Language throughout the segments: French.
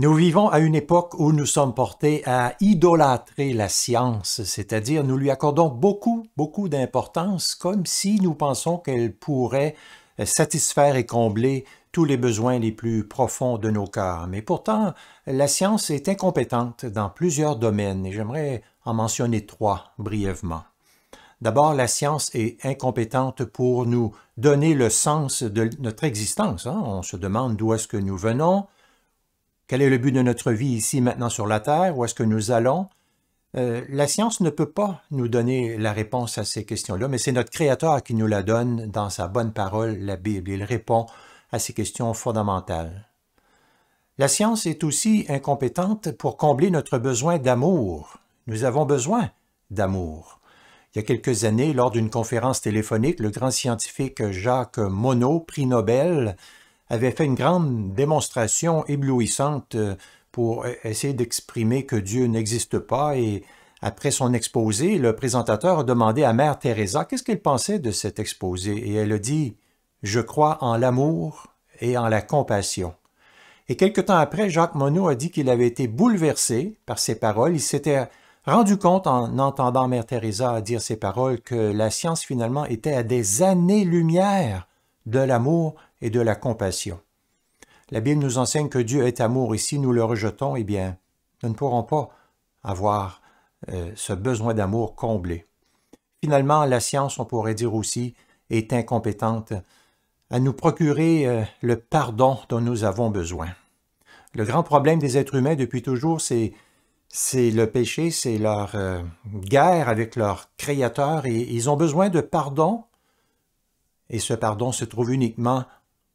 Nous vivons à une époque où nous sommes portés à idolâtrer la science, c'est-à-dire nous lui accordons beaucoup, beaucoup d'importance, comme si nous pensons qu'elle pourrait euh, satisfaire et combler tous les besoins les plus profonds de nos cœurs. Mais pourtant, la science est incompétente dans plusieurs domaines, et j'aimerais en mentionner trois brièvement. D'abord, la science est incompétente pour nous donner le sens de notre existence. Hein. On se demande d'où est-ce que nous venons, quel est le but de notre vie ici maintenant sur la Terre? Où est-ce que nous allons? Euh, la science ne peut pas nous donner la réponse à ces questions-là, mais c'est notre Créateur qui nous la donne dans sa bonne parole, la Bible. Il répond à ces questions fondamentales. La science est aussi incompétente pour combler notre besoin d'amour. Nous avons besoin d'amour. Il y a quelques années, lors d'une conférence téléphonique, le grand scientifique Jacques Monod, prix Nobel, avait fait une grande démonstration éblouissante euh, pour e-, essayer d'exprimer que Dieu n'existe pas et après son exposé, le présentateur a demandé à Mère Teresa qu'est-ce qu'elle pensait de cet exposé et elle a dit « Je crois en l'amour et en la compassion ». Et quelque temps après, Jacques Monod a dit qu'il avait été bouleversé par ces paroles. Il s'était rendu compte en entendant Mère Teresa dire ces paroles que la science finalement était à des années-lumière de l'amour et de la compassion. La Bible nous enseigne que Dieu est amour et si nous le rejetons, eh bien, nous ne pourrons pas avoir euh, ce besoin d'amour comblé. Finalement, la science, on pourrait dire aussi, est incompétente à nous procurer euh, le pardon dont nous avons besoin. Le grand problème des êtres humains depuis toujours, c'est c'est le péché, c'est leur euh, guerre avec leur Créateur et ils ont besoin de pardon. Et ce pardon se trouve uniquement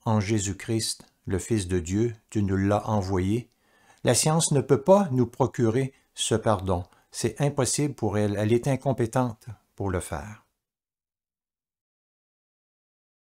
en Jésus-Christ, le Fils de Dieu, tu nous l'as envoyé, la science ne peut pas nous procurer ce pardon. C'est impossible pour elle, elle est incompétente pour le faire.